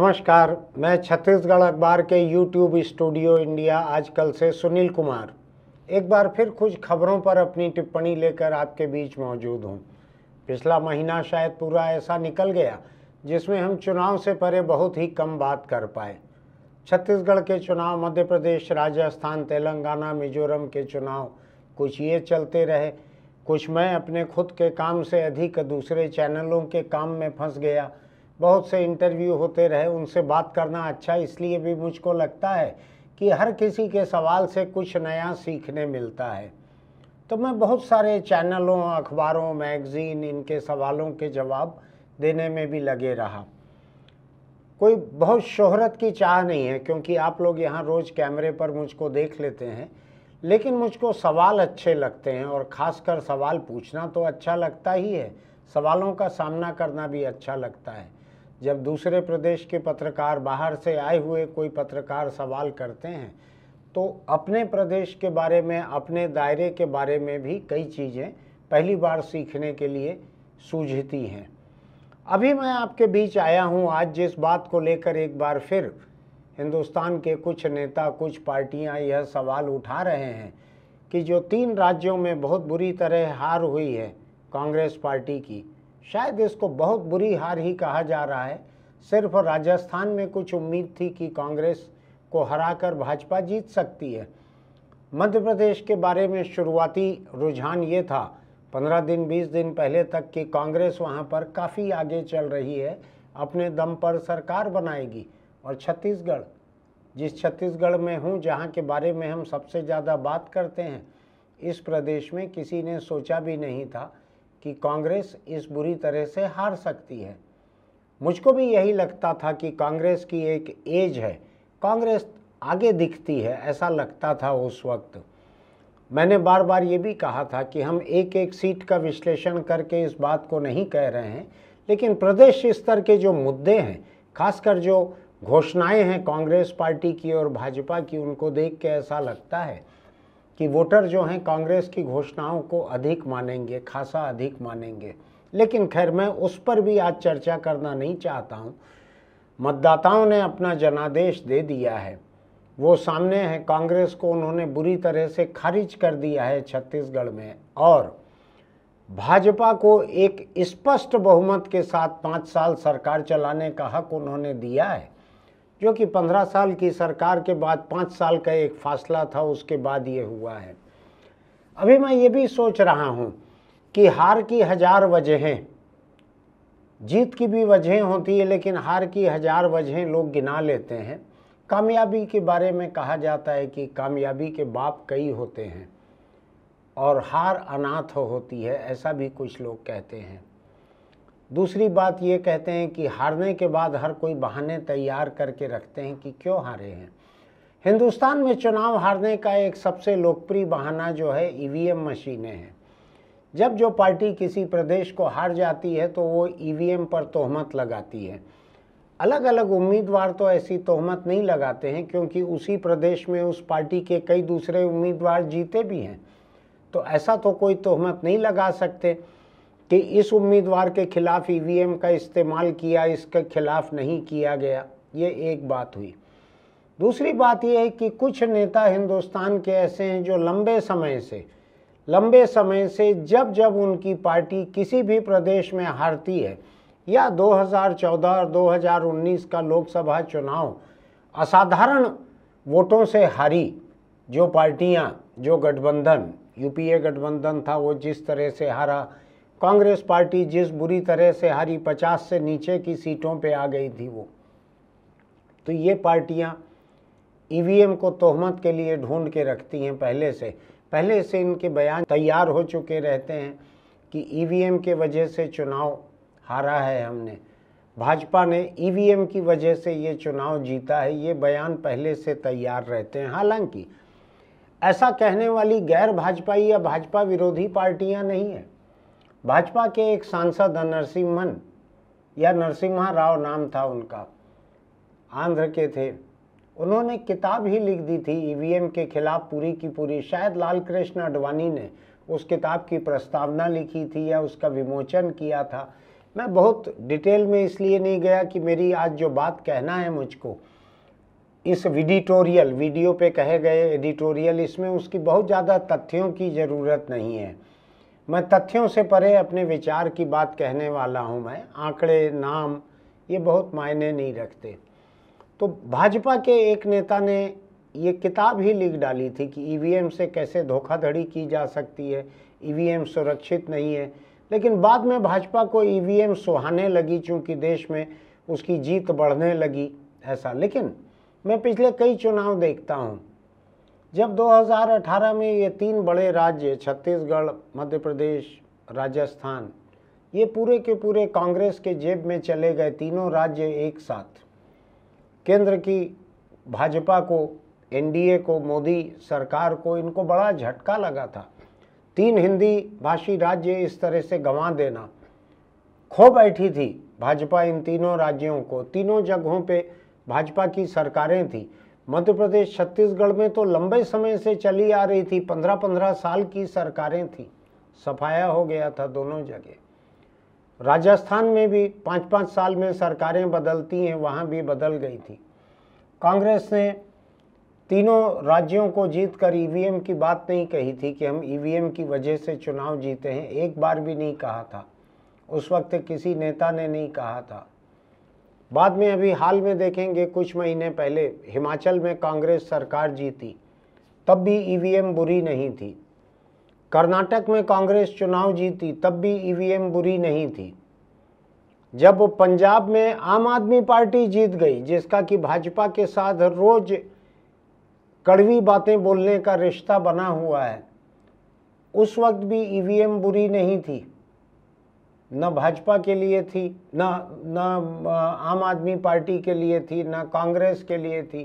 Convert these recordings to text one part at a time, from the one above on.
नमस्कार मैं छत्तीसगढ़ अखबार के यूट्यूब स्टूडियो इंडिया आजकल से सुनील कुमार एक बार फिर कुछ खबरों पर अपनी टिप्पणी लेकर आपके बीच मौजूद हूँ पिछला महीना शायद पूरा ऐसा निकल गया जिसमें हम चुनाव से परे बहुत ही कम बात कर पाए छत्तीसगढ़ के चुनाव मध्य प्रदेश राजस्थान तेलंगाना मिजोरम के चुनाव कुछ ये चलते रहे कुछ मैं अपने खुद के काम से अधिक दूसरे चैनलों के काम में फंस गया बहुत से इंटरव्यू होते रहे उनसे बात करना अच्छा इसलिए भी मुझको लगता है कि हर किसी के सवाल से कुछ नया सीखने मिलता है तो मैं बहुत सारे चैनलों अखबारों मैगज़ीन इनके सवालों के जवाब देने में भी लगे रहा कोई बहुत शोहरत की चाह नहीं है क्योंकि आप लोग यहाँ रोज़ कैमरे पर मुझको देख लेते हैं लेकिन मुझको सवाल अच्छे लगते हैं और ख़ासकर सवाल पूछना तो अच्छा लगता ही है सवालों का सामना करना भी अच्छा लगता है जब दूसरे प्रदेश के पत्रकार बाहर से आए हुए कोई पत्रकार सवाल करते हैं तो अपने प्रदेश के बारे में अपने दायरे के बारे में भी कई चीज़ें पहली बार सीखने के लिए सूझती हैं अभी मैं आपके बीच आया हूं आज जिस बात को लेकर एक बार फिर हिंदुस्तान के कुछ नेता कुछ पार्टियां यह सवाल उठा रहे हैं कि जो तीन राज्यों में बहुत बुरी तरह हार हुई है कांग्रेस पार्टी की शायद इसको बहुत बुरी हार ही कहा जा रहा है सिर्फ राजस्थान में कुछ उम्मीद थी कि कांग्रेस को हराकर भाजपा जीत सकती है मध्य प्रदेश के बारे में शुरुआती रुझान ये था पंद्रह दिन बीस दिन पहले तक कि कांग्रेस वहाँ पर काफ़ी आगे चल रही है अपने दम पर सरकार बनाएगी और छत्तीसगढ़ जिस छत्तीसगढ़ में हूँ जहाँ के बारे में हम सबसे ज़्यादा बात करते हैं इस प्रदेश में किसी ने सोचा भी नहीं था कि कांग्रेस इस बुरी तरह से हार सकती है मुझको भी यही लगता था कि कांग्रेस की एक एज है कांग्रेस आगे दिखती है ऐसा लगता था उस वक्त मैंने बार बार ये भी कहा था कि हम एक एक सीट का विश्लेषण करके इस बात को नहीं कह रहे हैं लेकिन प्रदेश स्तर के जो मुद्दे हैं खासकर जो घोषणाएं हैं कांग्रेस पार्टी की और भाजपा की उनको देख के ऐसा लगता है कि वोटर जो हैं कांग्रेस की घोषणाओं को अधिक मानेंगे खासा अधिक मानेंगे लेकिन खैर मैं उस पर भी आज चर्चा करना नहीं चाहता हूँ मतदाताओं ने अपना जनादेश दे दिया है वो सामने है कांग्रेस को उन्होंने बुरी तरह से खारिज कर दिया है छत्तीसगढ़ में और भाजपा को एक स्पष्ट बहुमत के साथ पाँच साल सरकार चलाने का हक उन्होंने दिया है जो कि पंद्रह साल की सरकार के बाद पाँच साल का एक फासला था उसके बाद ये हुआ है अभी मैं ये भी सोच रहा हूँ कि हार की हज़ार वजहें जीत की भी वजहें होती है लेकिन हार की हज़ार वजहें लोग गिना लेते हैं कामयाबी के बारे में कहा जाता है कि कामयाबी के बाप कई होते हैं और हार अनाथ होती है ऐसा भी कुछ लोग कहते हैं दूसरी बात ये कहते हैं कि हारने के बाद हर कोई बहाने तैयार करके रखते हैं कि क्यों हारे हैं हिंदुस्तान में चुनाव हारने का एक सबसे लोकप्रिय बहाना जो है ईवीएम मशीनें हैं जब जो पार्टी किसी प्रदेश को हार जाती है तो वो ईवीएम पर तोहमत लगाती है अलग अलग उम्मीदवार तो ऐसी तोहमत नहीं लगाते हैं क्योंकि उसी प्रदेश में उस पार्टी के कई दूसरे उम्मीदवार जीते भी हैं तो ऐसा तो कोई तोहमत नहीं लगा सकते कि इस उम्मीदवार के खिलाफ ईवीएम का इस्तेमाल किया इसके खिलाफ नहीं किया गया ये एक बात हुई दूसरी बात यह है कि कुछ नेता हिंदुस्तान के ऐसे हैं जो लंबे समय से लंबे समय से जब जब उनकी पार्टी किसी भी प्रदेश में हारती है या 2014 और 2019 का लोकसभा चुनाव असाधारण वोटों से हारी जो पार्टियां जो गठबंधन यूपीए गठबंधन था वो जिस तरह से हारा कांग्रेस पार्टी जिस बुरी तरह से हारी पचास से नीचे की सीटों पे आ गई थी वो तो ये पार्टियां ईवीएम को तोहमत के लिए ढूंढ के रखती हैं पहले से पहले से इनके बयान तैयार हो चुके रहते हैं कि ईवीएम के वजह से चुनाव हारा है हमने भाजपा ने ईवीएम की वजह से ये चुनाव जीता है ये बयान पहले से तैयार रहते हैं हालांकि ऐसा कहने वाली गैर भाजपाई या भाजपा विरोधी पार्टियां नहीं हैं भाजपा के एक सांसद नरसिम्हन या नरसिम्हा राव नाम था उनका आंध्र के थे उन्होंने किताब ही लिख दी थी ईवीएम के खिलाफ पूरी की पूरी शायद लाल कृष्ण अडवाणी ने उस किताब की प्रस्तावना लिखी थी या उसका विमोचन किया था मैं बहुत डिटेल में इसलिए नहीं गया कि मेरी आज जो बात कहना है मुझको इस विडिटोरियल वीडियो पे कहे गए एडिटोरियल इसमें उसकी बहुत ज़्यादा तथ्यों की ज़रूरत नहीं है मैं तथ्यों से परे अपने विचार की बात कहने वाला हूं मैं आंकड़े नाम ये बहुत मायने नहीं रखते तो भाजपा के एक नेता ने ये किताब ही लिख डाली थी कि ईवीएम से कैसे धोखाधड़ी की जा सकती है ईवीएम सुरक्षित नहीं है लेकिन बाद में भाजपा को ईवीएम सुहाने लगी चूँकि देश में उसकी जीत बढ़ने लगी ऐसा लेकिन मैं पिछले कई चुनाव देखता हूँ जब 2018 में ये तीन बड़े राज्य छत्तीसगढ़ मध्य प्रदेश राजस्थान ये पूरे के पूरे कांग्रेस के जेब में चले गए तीनों राज्य एक साथ केंद्र की भाजपा को एनडीए को मोदी सरकार को इनको बड़ा झटका लगा था तीन हिंदी भाषी राज्य इस तरह से गंवा देना खो बैठी थी भाजपा इन तीनों राज्यों को तीनों जगहों पे भाजपा की सरकारें थी मध्य प्रदेश छत्तीसगढ़ में तो लंबे समय से चली आ रही थी पंद्रह पंद्रह साल की सरकारें थी सफाया हो गया था दोनों जगह राजस्थान में भी पाँच पाँच साल में सरकारें बदलती हैं वहाँ भी बदल गई थी कांग्रेस ने तीनों राज्यों को जीत कर ईवीएम की बात नहीं कही थी कि हम ईवीएम की वजह से चुनाव जीते हैं एक बार भी नहीं कहा था उस वक्त किसी नेता ने नहीं कहा था बाद में अभी हाल में देखेंगे कुछ महीने पहले हिमाचल में कांग्रेस सरकार जीती तब भी ई बुरी नहीं थी कर्नाटक में कांग्रेस चुनाव जीती तब भी ई बुरी नहीं थी जब पंजाब में आम आदमी पार्टी जीत गई जिसका कि भाजपा के साथ रोज कड़वी बातें बोलने का रिश्ता बना हुआ है उस वक्त भी ई बुरी नहीं थी न भाजपा के लिए थी न न आम आदमी पार्टी के लिए थी न कांग्रेस के लिए थी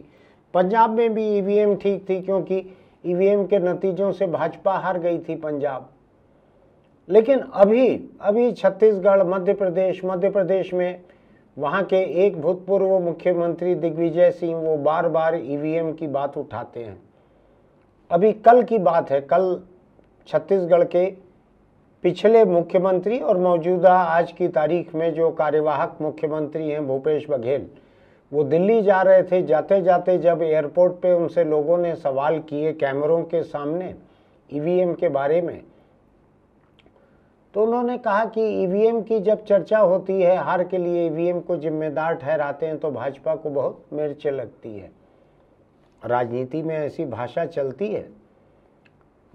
पंजाब में भी ईवीएम e ठीक थी क्योंकि ईवीएम e के नतीजों से भाजपा हार गई थी पंजाब लेकिन अभी अभी छत्तीसगढ़ मध्य प्रदेश मध्य प्रदेश में वहाँ के एक भूतपूर्व मुख्यमंत्री दिग्विजय सिंह वो बार बार ईवीएम की बात उठाते हैं अभी कल की बात है कल छत्तीसगढ़ के पिछले मुख्यमंत्री और मौजूदा आज की तारीख में जो कार्यवाहक मुख्यमंत्री हैं भूपेश बघेल वो दिल्ली जा रहे थे जाते जाते जब एयरपोर्ट पे उनसे लोगों ने सवाल किए कैमरों के सामने ईवीएम के बारे में तो उन्होंने कहा कि ईवीएम की जब चर्चा होती है हार के लिए ईवीएम को जिम्मेदार ठहराते हैं तो भाजपा को बहुत मिर्च लगती है राजनीति में ऐसी भाषा चलती है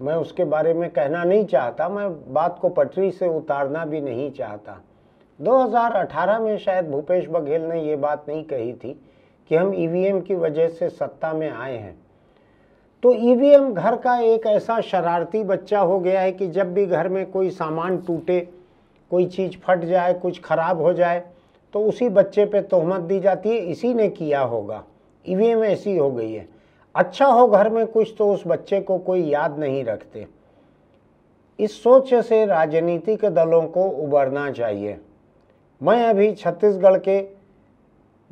मैं उसके बारे में कहना नहीं चाहता मैं बात को पटरी से उतारना भी नहीं चाहता 2018 में शायद भूपेश बघेल ने ये बात नहीं कही थी कि हम ई e की वजह से सत्ता में आए हैं तो ई e घर का एक ऐसा शरारती बच्चा हो गया है कि जब भी घर में कोई सामान टूटे कोई चीज़ फट जाए कुछ ख़राब हो जाए तो उसी बच्चे पे तोहमत दी जाती है इसी ने किया होगा ईवीएम e ऐसी हो गई है अच्छा हो घर में कुछ तो उस बच्चे को कोई याद नहीं रखते इस सोच से राजनीतिक दलों को उबरना चाहिए मैं अभी छत्तीसगढ़ के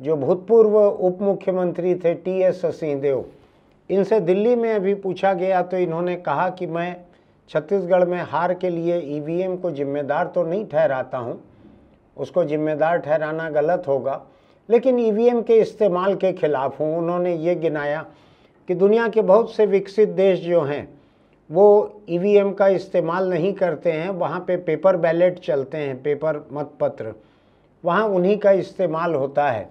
जो भूतपूर्व उप मुख्यमंत्री थे टी एस सिंहदेव इनसे दिल्ली में अभी पूछा गया तो इन्होंने कहा कि मैं छत्तीसगढ़ में हार के लिए ई को जिम्मेदार तो नहीं ठहराता हूँ उसको जिम्मेदार ठहराना गलत होगा लेकिन ई के इस्तेमाल के खिलाफ हूँ उन्होंने ये गिनाया कि दुनिया के बहुत से विकसित देश जो हैं वो ई e का इस्तेमाल नहीं करते हैं वहाँ पे पेपर बैलेट चलते हैं पेपर मतपत्र वहाँ उन्हीं का इस्तेमाल होता है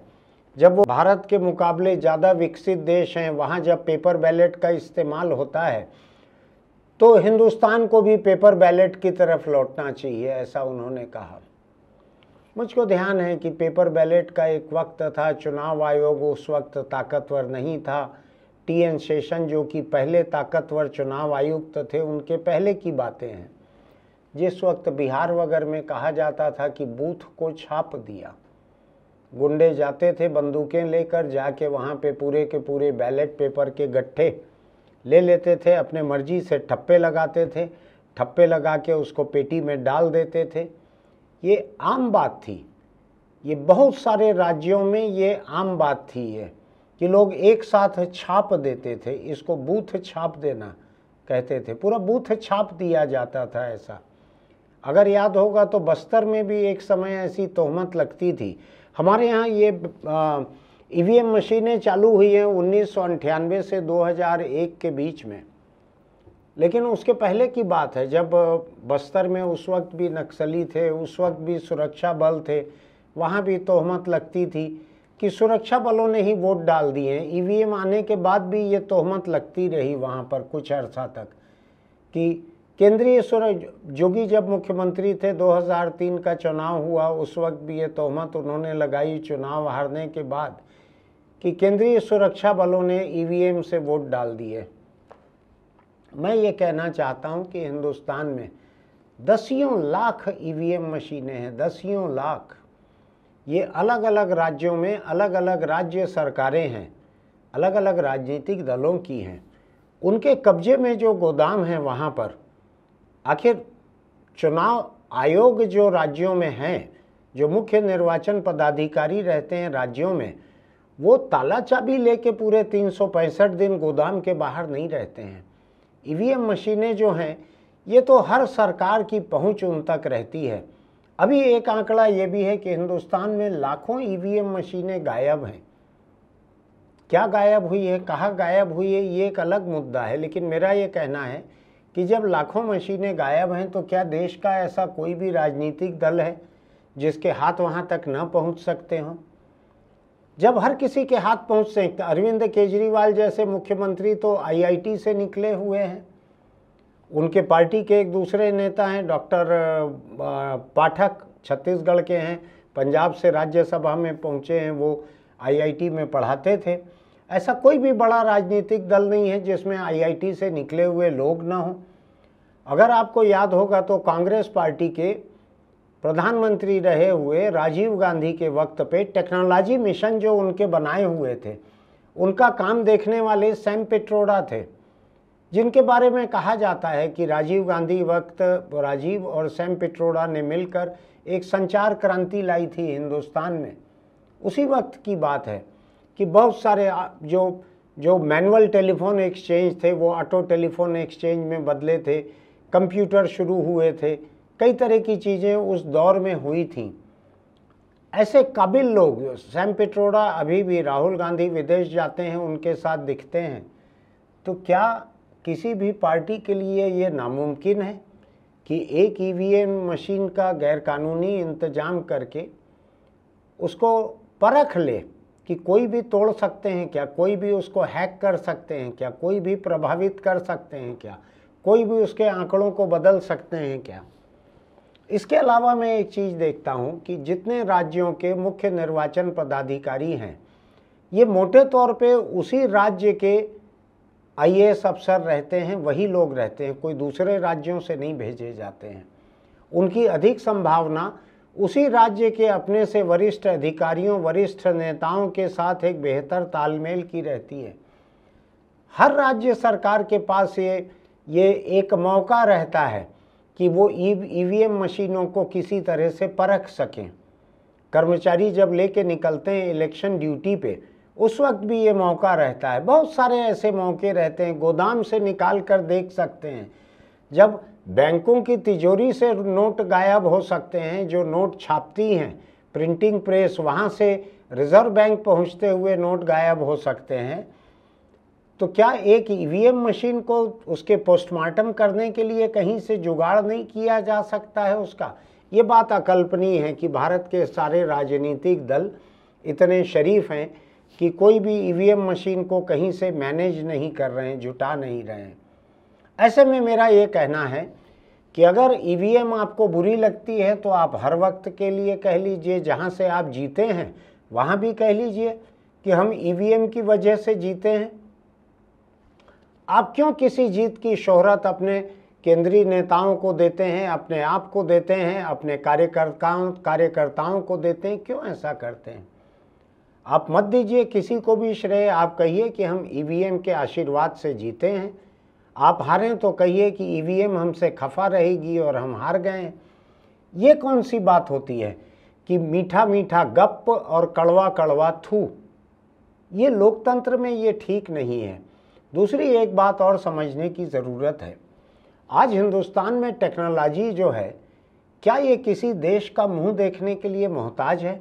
जब वो भारत के मुकाबले ज़्यादा विकसित देश हैं वहाँ जब पेपर बैलेट का इस्तेमाल होता है तो हिंदुस्तान को भी पेपर बैलेट की तरफ लौटना चाहिए ऐसा उन्होंने कहा मुझको ध्यान है कि पेपर बैलेट का एक वक्त था चुनाव आयोग उस वक्त ताकतवर नहीं था टी एन शेषन जो कि पहले ताकतवर चुनाव आयुक्त थे उनके पहले की बातें हैं जिस वक्त बिहार वगैरह में कहा जाता था कि बूथ को छाप दिया गुंडे जाते थे बंदूकें लेकर जाके वहाँ पे पूरे के पूरे बैलेट पेपर के गट्ठे ले लेते थे अपने मर्जी से ठप्पे लगाते थे ठप्पे लगा के उसको पेटी में डाल देते थे ये आम बात थी ये बहुत सारे राज्यों में ये आम बात थी ये कि लोग एक साथ छाप देते थे इसको बूथ छाप देना कहते थे पूरा बूथ छाप दिया जाता था ऐसा अगर याद होगा तो बस्तर में भी एक समय ऐसी तोहमत लगती थी हमारे यहाँ ये ई e मशीनें चालू हुई हैं उन्नीस से 2001 के बीच में लेकिन उसके पहले की बात है जब बस्तर में उस वक्त भी नक्सली थे उस वक्त भी सुरक्षा बल थे वहाँ भी तोहमत लगती थी कि सुरक्षा बलों ने ही वोट डाल दिए हैं ईवीएम e आने के बाद भी ये तोहमत लगती रही वहाँ पर कुछ अर्सा तक कि केंद्रीय सुरक्षा जोगी जब मुख्यमंत्री थे 2003 का चुनाव हुआ उस वक्त भी ये तोहमत उन्होंने लगाई चुनाव हारने के बाद कि केंद्रीय सुरक्षा बलों ने ई e से वोट डाल दिए मैं ये कहना चाहता हूँ कि हिंदुस्तान में दसियों लाख ई e मशीनें हैं दसियों लाख ये अलग अलग राज्यों में अलग अलग राज्य सरकारें हैं अलग अलग राजनीतिक दलों की हैं उनके कब्जे में जो गोदाम हैं वहाँ पर आखिर चुनाव आयोग जो राज्यों में हैं जो मुख्य निर्वाचन पदाधिकारी रहते हैं राज्यों में वो ताला चाबी लेके पूरे तीन दिन गोदाम के बाहर नहीं रहते हैं ईवीएम मशीनें जो हैं ये तो हर सरकार की पहुंच उन तक रहती है अभी एक आंकड़ा ये भी है कि हिंदुस्तान में लाखों ईवीएम मशीनें गायब हैं क्या गायब हुई है कहाँ गायब हुई है ये एक अलग मुद्दा है लेकिन मेरा ये कहना है कि जब लाखों मशीनें गायब हैं तो क्या देश का ऐसा कोई भी राजनीतिक दल है जिसके हाथ वहाँ तक न पहुँच सकते हों जब हर किसी के हाथ पहुँच हैं अरविंद केजरीवाल जैसे मुख्यमंत्री तो आईआईटी से निकले हुए हैं उनके पार्टी के एक दूसरे नेता हैं डॉक्टर पाठक छत्तीसगढ़ के हैं पंजाब से राज्यसभा में पहुंचे हैं वो आईआईटी में पढ़ाते थे ऐसा कोई भी बड़ा राजनीतिक दल नहीं है जिसमें आईआईटी से निकले हुए लोग ना हों अगर आपको याद होगा तो कांग्रेस पार्टी के प्रधानमंत्री रहे हुए राजीव गांधी के वक्त पे टेक्नोलॉजी मिशन जो उनके बनाए हुए थे उनका काम देखने वाले सैम पिट्रोडा थे जिनके बारे में कहा जाता है कि राजीव गांधी वक्त राजीव और सैम पिट्रोडा ने मिलकर एक संचार क्रांति लाई थी हिंदुस्तान में उसी वक्त की बात है कि बहुत सारे जो जो मैनुअल टेलीफोन एक्सचेंज थे वो ऑटो टेलीफोन एक्सचेंज में बदले थे कंप्यूटर शुरू हुए थे कई तरह की चीज़ें उस दौर में हुई थी ऐसे काबिल लोग सैम पिट्रोडा अभी भी राहुल गांधी विदेश जाते हैं उनके साथ दिखते हैं तो क्या किसी भी पार्टी के लिए ये नामुमकिन है कि एक ई मशीन का गैरकानूनी इंतजाम करके उसको परख ले कि कोई भी तोड़ सकते हैं क्या कोई भी उसको हैक कर सकते हैं क्या कोई भी प्रभावित कर सकते हैं क्या कोई भी उसके आंकड़ों को बदल सकते हैं क्या इसके अलावा मैं एक चीज़ देखता हूँ कि जितने राज्यों के मुख्य निर्वाचन पदाधिकारी हैं ये मोटे तौर पे उसी राज्य के आईएएस अफसर रहते हैं वही लोग रहते हैं कोई दूसरे राज्यों से नहीं भेजे जाते हैं उनकी अधिक संभावना उसी राज्य के अपने से वरिष्ठ अधिकारियों वरिष्ठ नेताओं के साथ एक बेहतर तालमेल की रहती है हर राज्य सरकार के पास ये ये एक मौका रहता है कि वो ई वी मशीनों को किसी तरह से परख सकें कर्मचारी जब लेके निकलते हैं इलेक्शन ड्यूटी पे उस वक्त भी ये मौका रहता है बहुत सारे ऐसे मौके रहते हैं गोदाम से निकाल कर देख सकते हैं जब बैंकों की तिजोरी से नोट गायब हो सकते हैं जो नोट छापती हैं प्रिंटिंग प्रेस वहाँ से रिज़र्व बैंक पहुँचते हुए नोट गायब हो सकते हैं तो क्या एक ई मशीन को उसके पोस्टमार्टम करने के लिए कहीं से जुगाड़ नहीं किया जा सकता है उसका ये बात अकल्पनीय है कि भारत के सारे राजनीतिक दल इतने शरीफ हैं कि कोई भी ई e मशीन को कहीं से मैनेज नहीं कर रहे हैं जुटा नहीं रहे हैं ऐसे में मेरा ये कहना है कि अगर ई e आपको बुरी लगती है तो आप हर वक्त के लिए कह लीजिए जहाँ से आप जीते हैं वहाँ भी कह लीजिए कि हम ई e की वजह से जीते हैं आप क्यों किसी जीत की शोहरत अपने केंद्रीय नेताओं को देते हैं अपने आप को देते हैं अपने कार्यकर्ताओं कार्यकर्ताओं को देते हैं क्यों ऐसा करते हैं आप मत दीजिए किसी को भी श्रेय आप कहिए कि हम ई e के आशीर्वाद से जीते हैं आप हारें तो कहिए कि ई e हमसे खफा रहेगी और हम हार गए ये कौन सी बात होती है कि मीठा मीठा गप और कड़वा कड़वा थू ये लोकतंत्र में ये ठीक नहीं है दूसरी एक बात और समझने की ज़रूरत है आज हिंदुस्तान में टेक्नोलॉजी जो है क्या ये किसी देश का मुंह देखने के लिए मोहताज है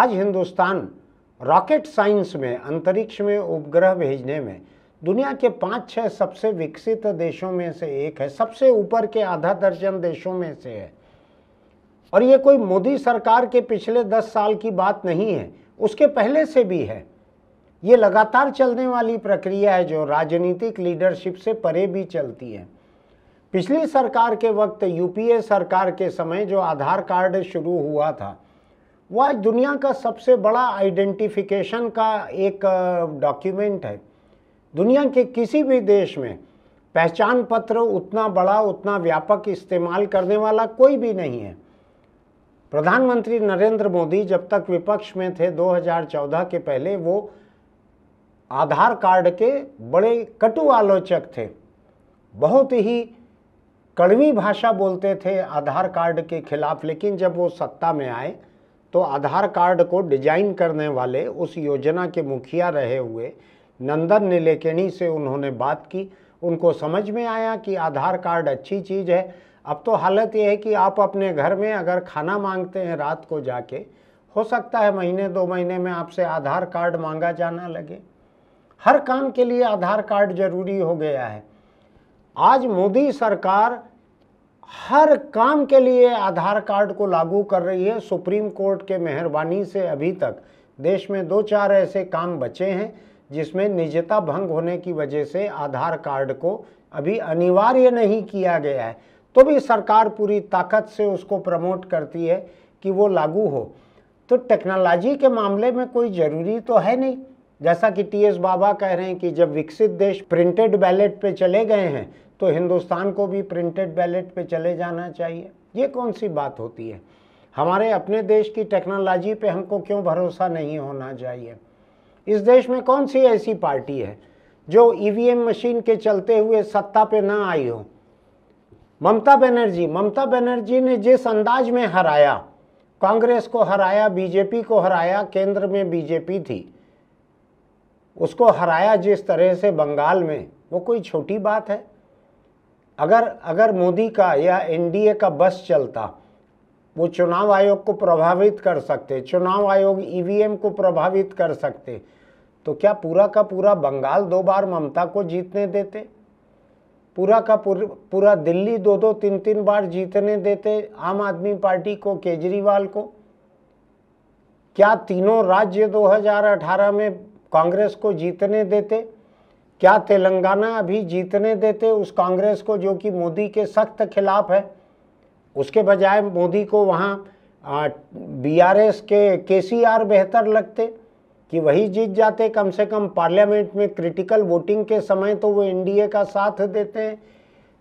आज हिंदुस्तान रॉकेट साइंस में अंतरिक्ष में उपग्रह भेजने में दुनिया के पाँच छः सबसे विकसित देशों में से एक है सबसे ऊपर के आधा दर्जन देशों में से है और ये कोई मोदी सरकार के पिछले दस साल की बात नहीं है उसके पहले से भी है ये लगातार चलने वाली प्रक्रिया है जो राजनीतिक लीडरशिप से परे भी चलती है पिछली सरकार के वक्त यूपीए सरकार के समय जो आधार कार्ड शुरू हुआ था वह दुनिया का सबसे बड़ा आइडेंटिफिकेशन का एक डॉक्यूमेंट है दुनिया के किसी भी देश में पहचान पत्र उतना बड़ा उतना व्यापक इस्तेमाल करने वाला कोई भी नहीं है प्रधानमंत्री नरेंद्र मोदी जब तक विपक्ष में थे 2014 के पहले वो आधार कार्ड के बड़े कटु आलोचक थे बहुत ही कड़वी भाषा बोलते थे आधार कार्ड के खिलाफ लेकिन जब वो सत्ता में आए तो आधार कार्ड को डिजाइन करने वाले उस योजना के मुखिया रहे हुए नंदन निलेकेणी से उन्होंने बात की उनको समझ में आया कि आधार कार्ड अच्छी चीज़ है अब तो हालत यह है कि आप अपने घर में अगर खाना मांगते हैं रात को जाके हो सकता है महीने दो महीने में आपसे आधार कार्ड मांगा जाना लगे हर काम के लिए आधार कार्ड जरूरी हो गया है आज मोदी सरकार हर काम के लिए आधार कार्ड को लागू कर रही है सुप्रीम कोर्ट के मेहरबानी से अभी तक देश में दो चार ऐसे काम बचे हैं जिसमें निजता भंग होने की वजह से आधार कार्ड को अभी अनिवार्य नहीं किया गया है तो भी सरकार पूरी ताकत से उसको प्रमोट करती है कि वो लागू हो तो टेक्नोलॉजी के मामले में कोई ज़रूरी तो है नहीं जैसा कि टी एस बाबा कह रहे हैं कि जब विकसित देश प्रिंटेड बैलेट पे चले गए हैं तो हिंदुस्तान को भी प्रिंटेड बैलेट पे चले जाना चाहिए ये कौन सी बात होती है हमारे अपने देश की टेक्नोलॉजी पे हमको क्यों भरोसा नहीं होना चाहिए इस देश में कौन सी ऐसी पार्टी है जो ई e मशीन के चलते हुए सत्ता पे ना आई हो ममता बनर्जी ममता बनर्जी ने जिस अंदाज में हराया कांग्रेस को हराया बीजेपी को हराया केंद्र में बीजेपी थी उसको हराया जिस तरह से बंगाल में वो कोई छोटी बात है अगर अगर मोदी का या एनडीए का बस चलता वो चुनाव आयोग को प्रभावित कर सकते चुनाव आयोग ईवीएम को प्रभावित कर सकते तो क्या पूरा का पूरा बंगाल दो बार ममता को जीतने देते पूरा का पूरा पूरा दिल्ली दो दो तीन तीन बार जीतने देते आम आदमी पार्टी को केजरीवाल को क्या तीनों राज्य 2018 में कांग्रेस को जीतने देते क्या तेलंगाना अभी जीतने देते उस कांग्रेस को जो कि मोदी के सख्त खिलाफ है उसके बजाय मोदी को वहाँ बीआरएस के केसीआर बेहतर लगते कि वही जीत जाते कम से कम पार्लियामेंट में क्रिटिकल वोटिंग के समय तो वो एनडीए का साथ देते हैं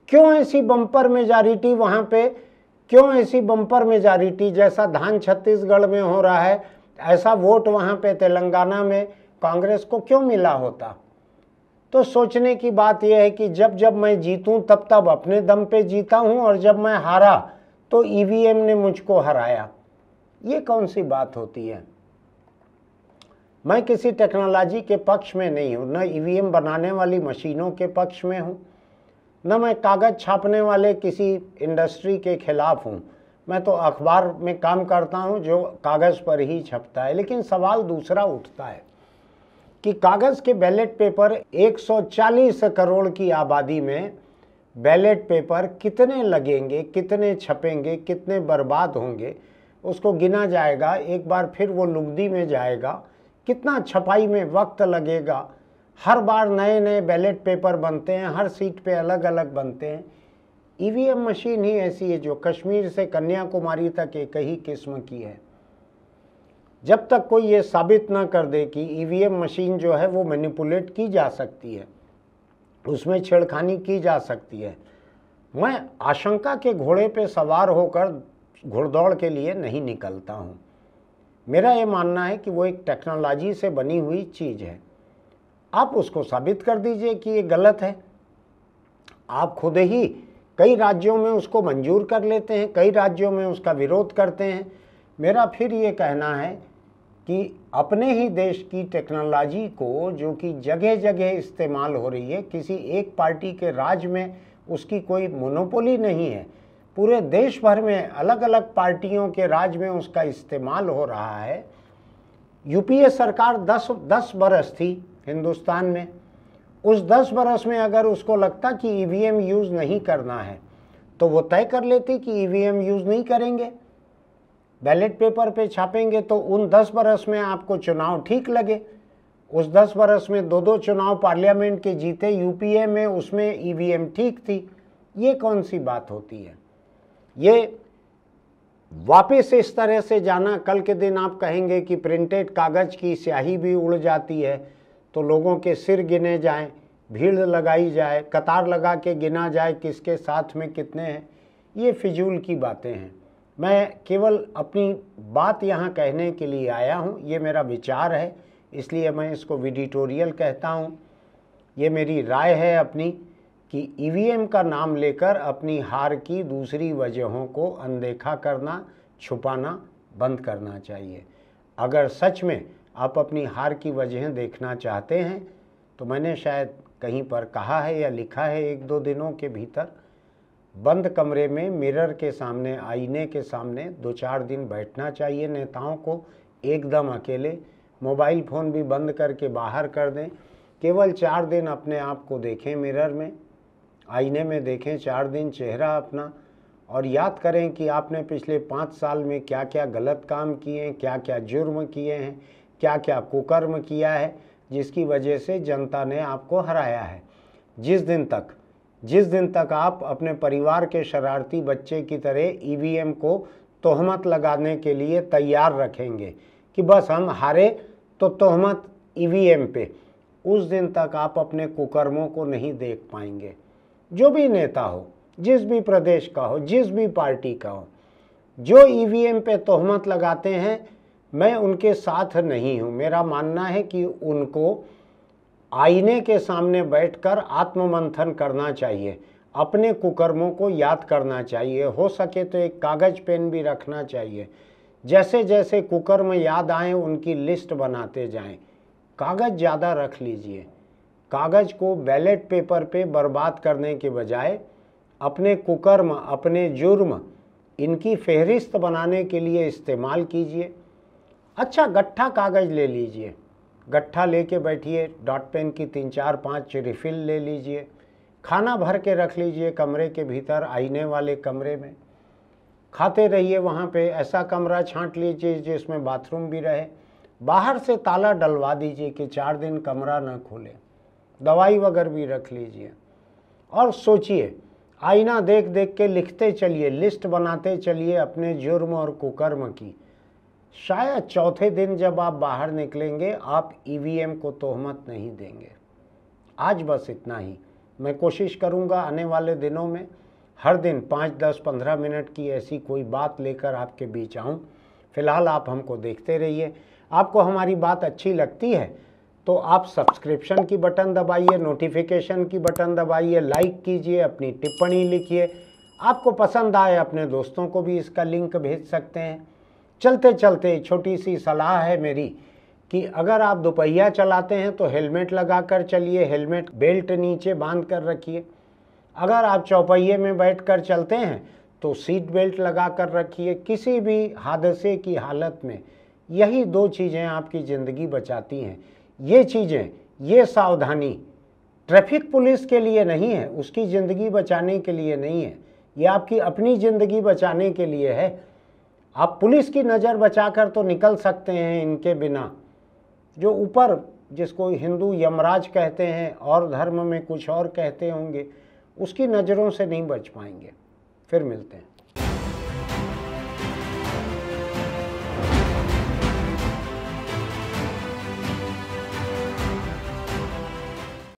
क्यों ऐसी बम्पर मेजॉरिटी वहाँ पे क्यों ऐसी बम्पर मेजॉरिटी जैसा धान छत्तीसगढ़ में हो रहा है ऐसा वोट वहाँ पे तेलंगाना में कांग्रेस को क्यों मिला होता तो सोचने की बात यह है कि जब जब मैं जीतूं तब तब अपने दम पे जीता हूं और जब मैं हारा तो ईवीएम e ने मुझको हराया ये कौन सी बात होती है मैं किसी टेक्नोलॉजी के पक्ष में नहीं हूँ न ईवीएम e बनाने वाली मशीनों के पक्ष में हूँ न मैं कागज़ छापने वाले किसी इंडस्ट्री के खिलाफ हूँ मैं तो अखबार में काम करता हूँ जो कागज़ पर ही छपता है लेकिन सवाल दूसरा उठता है कि कागज़ के बैलेट पेपर 140 करोड़ की आबादी में बैलेट पेपर कितने लगेंगे कितने छपेंगे कितने बर्बाद होंगे उसको गिना जाएगा एक बार फिर वो लुगदी में जाएगा कितना छपाई में वक्त लगेगा हर बार नए नए बैलेट पेपर बनते हैं हर सीट पे अलग अलग बनते हैं ईवीएम मशीन ही ऐसी है जो कश्मीर से कन्याकुमारी तक एक ही किस्म की है जब तक कोई ये साबित ना कर दे कि ई e मशीन जो है वो मैनिपुलेट की जा सकती है उसमें छेड़खानी की जा सकती है मैं आशंका के घोड़े पे सवार होकर घुड़दौड़ के लिए नहीं निकलता हूँ मेरा ये मानना है कि वो एक टेक्नोलॉजी से बनी हुई चीज़ है आप उसको साबित कर दीजिए कि ये गलत है आप खुद ही कई राज्यों में उसको मंजूर कर लेते हैं कई राज्यों में उसका विरोध करते हैं मेरा फिर ये कहना है कि अपने ही देश की टेक्नोलॉजी को जो कि जगह जगह इस्तेमाल हो रही है किसी एक पार्टी के राज में उसकी कोई मोनोपोली नहीं है पूरे देश भर में अलग अलग पार्टियों के राज में उसका इस्तेमाल हो रहा है यूपीए सरकार 10 दस बरस थी हिंदुस्तान में उस 10 बरस में अगर उसको लगता कि ईवीएम यूज़ नहीं करना है तो वो तय कर लेती कि ईवीएम यूज़ नहीं करेंगे बैलेट पेपर पे छापेंगे तो उन दस बरस में आपको चुनाव ठीक लगे उस दस बरस में दो दो चुनाव पार्लियामेंट के जीते यूपीए में उसमें ईवीएम ठीक थी ये कौन सी बात होती है ये वापस इस तरह से जाना कल के दिन आप कहेंगे कि प्रिंटेड कागज़ की स्याही भी उड़ जाती है तो लोगों के सिर गिने जाएं, भीड़ लगाई जाए कतार लगा के गिना जाए किसके साथ में कितने हैं ये फिजूल की बातें हैं मैं केवल अपनी बात यहाँ कहने के लिए आया हूँ ये मेरा विचार है इसलिए मैं इसको विडिटोरियल कहता हूँ ये मेरी राय है अपनी कि ई e का नाम लेकर अपनी हार की दूसरी वजहों को अनदेखा करना छुपाना बंद करना चाहिए अगर सच में आप अपनी हार की वजहें देखना चाहते हैं तो मैंने शायद कहीं पर कहा है या लिखा है एक दो दिनों के भीतर बंद कमरे में मिरर के सामने आईने के सामने दो चार दिन बैठना चाहिए नेताओं को एकदम अकेले मोबाइल फ़ोन भी बंद करके बाहर कर दें केवल चार दिन अपने आप को देखें मिरर में आईने में देखें चार दिन चेहरा अपना और याद करें कि आपने पिछले पाँच साल में क्या क्या गलत काम किए हैं क्या क्या जुर्म किए हैं क्या क्या कुकर्म किया है जिसकी वजह से जनता ने आपको हराया है जिस दिन तक जिस दिन तक आप अपने परिवार के शरारती बच्चे की तरह ई e को तोहमत लगाने के लिए तैयार रखेंगे कि बस हम हारे तो तोहमत ई e पे उस दिन तक आप अपने कुकर्मों को नहीं देख पाएंगे जो भी नेता हो जिस भी प्रदेश का हो जिस भी पार्टी का हो जो ई e पे तोहमत लगाते हैं मैं उनके साथ नहीं हूँ मेरा मानना है कि उनको आईने के सामने बैठकर आत्ममंथन करना चाहिए अपने कुकर्मों को याद करना चाहिए हो सके तो एक कागज़ पेन भी रखना चाहिए जैसे जैसे कुकर्म याद आए उनकी लिस्ट बनाते जाएं कागज़ ज़्यादा रख लीजिए कागज़ को बैलेट पेपर पे बर्बाद करने के बजाय अपने कुकर्म अपने जुर्म इनकी फहरिस्त बनाने के लिए इस्तेमाल कीजिए अच्छा गट्ठा कागज़ ले लीजिए गट्ठा लेके बैठिए डॉट पेन की तीन चार पाँच रिफिल ले लीजिए खाना भर के रख लीजिए कमरे के भीतर आईने वाले कमरे में खाते रहिए वहाँ पे ऐसा कमरा छांट लीजिए जिसमें बाथरूम भी रहे बाहर से ताला डलवा दीजिए कि चार दिन कमरा ना खोले दवाई वगैरह भी रख लीजिए और सोचिए आईना देख देख के लिखते चलिए लिस्ट बनाते चलिए अपने जुर्म और कुकर्म की शायद चौथे दिन जब आप बाहर निकलेंगे आप ई e को तोहमत नहीं देंगे आज बस इतना ही मैं कोशिश करूंगा आने वाले दिनों में हर दिन पाँच दस पंद्रह मिनट की ऐसी कोई बात लेकर आपके बीच आऊँ फ़िलहाल आप हमको देखते रहिए आपको हमारी बात अच्छी लगती है तो आप सब्सक्रिप्शन की बटन दबाइए नोटिफिकेशन की बटन दबाइए लाइक कीजिए अपनी टिप्पणी लिखिए आपको पसंद आए अपने दोस्तों को भी इसका लिंक भेज सकते हैं चलते चलते छोटी सी सलाह है मेरी कि अगर आप दोपहिया चलाते हैं तो हेलमेट लगा कर चलिए हेलमेट बेल्ट नीचे बांध कर रखिए अगर आप चौपहिए में बैठ कर चलते हैं तो सीट बेल्ट लगा कर रखिए किसी भी हादसे की हालत में यही दो चीज़ें आपकी ज़िंदगी बचाती हैं ये चीज़ें ये सावधानी ट्रैफिक पुलिस के लिए नहीं है उसकी ज़िंदगी बचाने के लिए नहीं है ये आपकी अपनी ज़िंदगी बचाने के लिए है आप पुलिस की नज़र बचाकर तो निकल सकते हैं इनके बिना जो ऊपर जिसको हिंदू यमराज कहते हैं और धर्म में कुछ और कहते होंगे उसकी नज़रों से नहीं बच पाएंगे फिर मिलते हैं